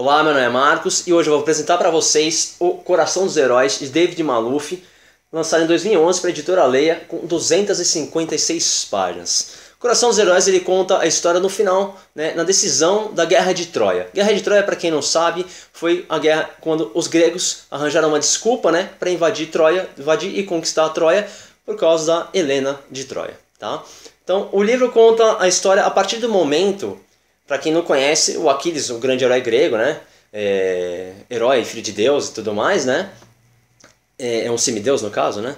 Olá, meu nome é Marcos e hoje eu vou apresentar para vocês O Coração dos Heróis de David Maluf, lançado em 2011 para a editora Leia com 256 páginas. Coração dos Heróis ele conta a história no final, né, na decisão da Guerra de Troia. Guerra de Troia, para quem não sabe, foi a guerra quando os gregos arranjaram uma desculpa, né, para invadir Troia, invadir e conquistar a Troia por causa da Helena de Troia, tá? Então, o livro conta a história a partir do momento para quem não conhece, o Aquiles, o grande herói grego, né? É, herói, filho de Deus e tudo mais, né? É, é um semideus no caso, né?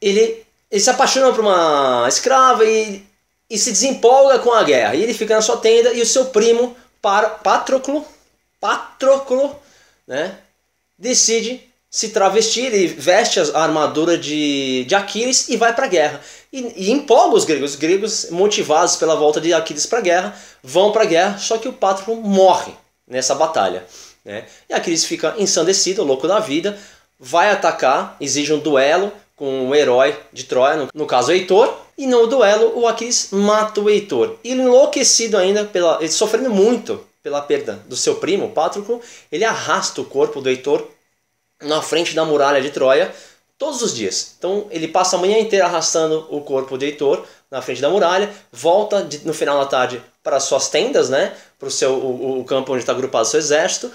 Ele, ele se apaixona por uma escrava e, e se desempolga com a guerra. E ele fica na sua tenda e o seu primo, Patroclo, Patroclo, né? Decide se travestir, ele veste a armadura de, de Aquiles e vai para a guerra. E, e, empolga os gregos. Os gregos, motivados pela volta de Aquiles para a guerra, vão para a guerra, só que o Pátroclo morre nessa batalha. Né? E Aquiles fica ensandecido, louco da vida, vai atacar, exige um duelo com o herói de Troia, no, no caso Heitor, e no duelo o Aquiles mata o Heitor. Enlouquecido ainda, pela, ele sofrendo muito pela perda do seu primo, Pátroclo, ele arrasta o corpo do Heitor na frente da muralha de Troia todos os dias. Então ele passa a manhã inteira arrastando o corpo de Heitor na frente da muralha, volta de, no final da tarde para suas tendas, né, para o seu o, campo onde está agrupado seu exército,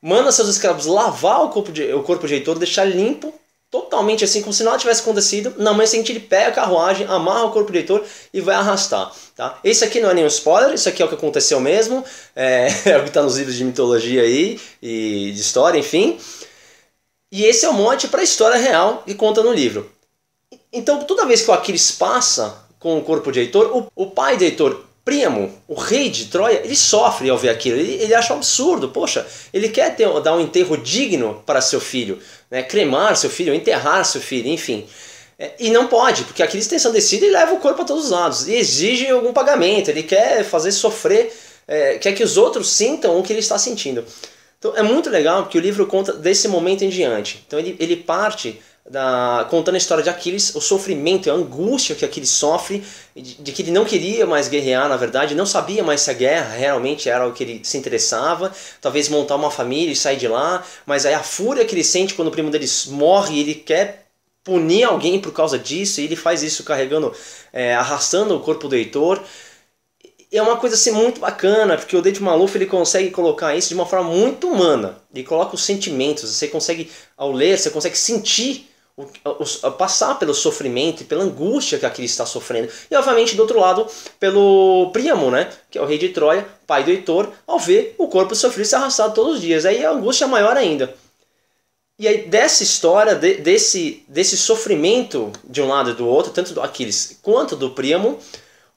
manda seus escravos lavar o corpo de, o corpo de Heitor, deixar limpo totalmente assim como se nada tivesse acontecido. Na manhã seguinte ele pega a carruagem, amarra o corpo de Heitor e vai arrastar. Tá? Esse aqui não é nenhum spoiler, isso aqui é o que aconteceu mesmo, é, é o que está nos livros de mitologia aí e de história, enfim. E esse é o mote para a história real que conta no livro. Então, toda vez que o Aquiles passa com o corpo de Heitor, o, o pai de Heitor, Primo, o rei de Troia, ele sofre ao ver aquilo. Ele, ele acha um absurdo. Poxa, ele quer ter, dar um enterro digno para seu filho, né? cremar seu filho, enterrar seu filho, enfim. É, e não pode, porque Aquiles tem sanguecido e leva o corpo a todos os lados. E exige algum pagamento, ele quer fazer sofrer, é, quer que os outros sintam o que ele está sentindo. Então é muito legal porque o livro conta desse momento em diante. Então ele, ele parte da, contando a história de Aquiles, o sofrimento, a angústia que Aquiles sofre, de, de, que ele não queria mais guerrear, na verdade, não sabia mais se a guerra realmente era o que ele se interessava, talvez montar uma família e sair de lá, mas aí a fúria que ele sente quando o primo dele morre, ele quer punir alguém por causa disso, e ele faz isso carregando, é, arrastando o corpo do Heitor é uma coisa assim muito bacana, porque o Dave Maluf ele consegue colocar isso de uma forma muito humana. Ele coloca os sentimentos, você consegue, ao ler, você consegue sentir, o, o, passar pelo sofrimento e pela angústia que aquele está sofrendo. E obviamente, do outro lado, pelo Príamo, né? Que é o rei de Troia, pai do Heitor, ao ver o corpo sofrido ser arrastado todos os dias. Aí a angústia é maior ainda. E aí, dessa história, de, desse, desse sofrimento de um lado e do outro, tanto do Aquiles quanto do Príamo,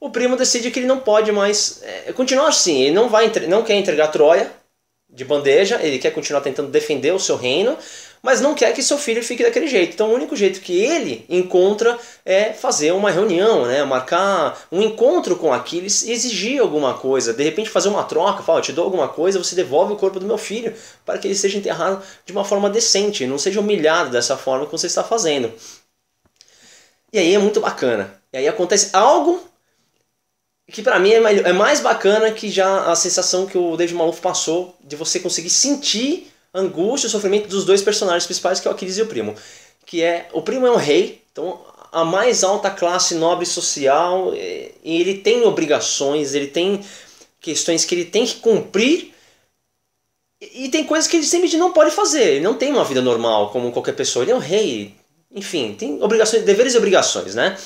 o primo decide que ele não pode mais é, continuar assim. Ele não, vai, não quer entregar Troia de bandeja, ele quer continuar tentando defender o seu reino, mas não quer que seu filho fique daquele jeito. Então, o único jeito que ele encontra é fazer uma reunião, né? marcar um encontro com Aquiles e exigir alguma coisa. De repente, fazer uma troca: fala, eu te dou alguma coisa, você devolve o corpo do meu filho para que ele seja enterrado de uma forma decente, não seja humilhado dessa forma que você está fazendo. E aí é muito bacana. E aí acontece algo que para mim é, é mais bacana que já a sensação que o David Maluf passou de você conseguir sentir angústia e sofrimento dos dois personagens principais, que é o Aquiles e o Primo. Que é, o Primo é um rei, então a mais alta classe nobre social, é, e ele tem obrigações, ele tem questões que ele tem que cumprir, e tem coisas que ele simplesmente não pode fazer, ele não tem uma vida normal como qualquer pessoa, ele é um rei, enfim, tem obrigações, deveres e obrigações, né?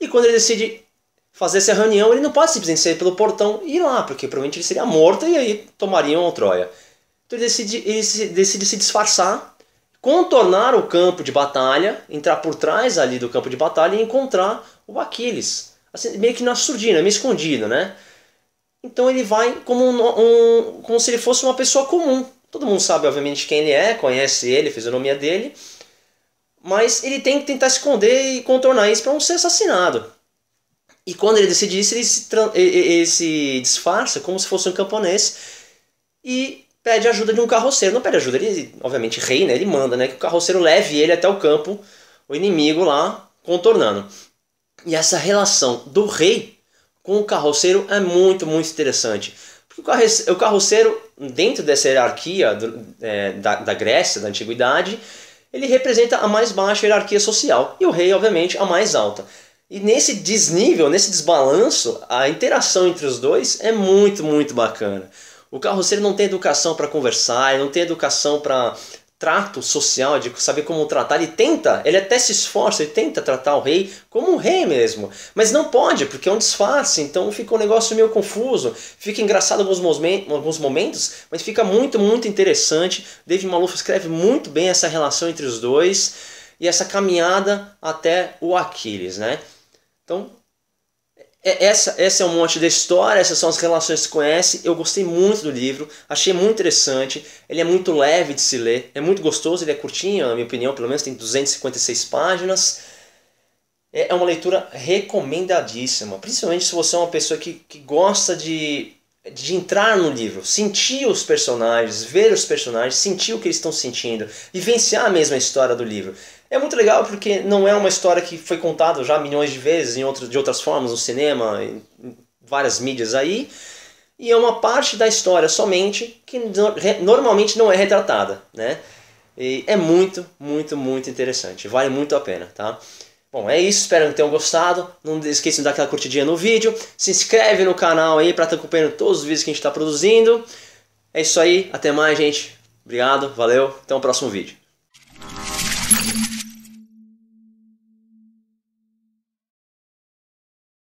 E quando ele decide fazer essa reunião, ele não pode simplesmente sair pelo portão e ir lá, porque provavelmente ele seria morto e aí tomariam a Troia. Então ele decide, ele decide se disfarçar, contornar o campo de batalha, entrar por trás ali do campo de batalha e encontrar o Aquiles. Assim, meio que na surdina, meio escondido, né? Então ele vai como, um, um, como se ele fosse uma pessoa comum. Todo mundo sabe, obviamente, quem ele é, conhece ele, a fisionomia dele. Mas ele tem que tentar esconder e contornar isso para não ser assassinado. E quando ele decide isso, ele se, ele se disfarça como se fosse um camponês e pede ajuda de um carroceiro. Não pede ajuda, ele, obviamente, rei, né? Ele manda, né? Que o carroceiro leve ele até o campo, o inimigo lá contornando. E essa relação do rei com o carroceiro é muito, muito interessante. Porque o carroceiro, dentro dessa hierarquia do, é, da, da Grécia, da Antiguidade, ele representa a mais baixa hierarquia social. E o rei, obviamente, a mais alta. E nesse desnível, nesse desbalanço, a interação entre os dois é muito, muito bacana. O carroceiro não tem educação para conversar, ele não tem educação para trato social, de saber como tratar. Ele tenta, ele até se esforça, ele tenta tratar o rei como um rei mesmo. Mas não pode, porque é um disfarce, então fica um negócio meio confuso. Fica engraçado alguns, momentos, alguns momentos mas fica muito, muito interessante. David Maluf escreve muito bem essa relação entre os dois e essa caminhada até o Aquiles, né? Então, é, essa, essa é um monte da história, essas são as relações que se conhece. Eu gostei muito do livro, achei muito interessante. Ele é muito leve de se ler, é muito gostoso, ele é curtinho, na minha opinião, pelo menos tem 256 páginas. É, é uma leitura recomendadíssima, principalmente se você é uma pessoa que, que gosta de de entrar no livro, sentir os personagens, ver os personagens, sentir o que eles estão sentindo, vivenciar a mesma história do livro. É muito legal porque não é uma história que foi contada já milhões de vezes em outro, de outras formas, no cinema, em várias mídias aí, e é uma parte da história somente que normalmente não é retratada, né? E é muito, muito, muito interessante, vale muito a pena, tá? Bom, é isso, espero que tenham gostado. Não esqueçam de dar aquela curtidinha no vídeo. Se inscreve no canal aí para estar acompanhando todos os vídeos que a gente está produzindo. É isso aí, até mais, gente. Obrigado, valeu, até o próximo vídeo.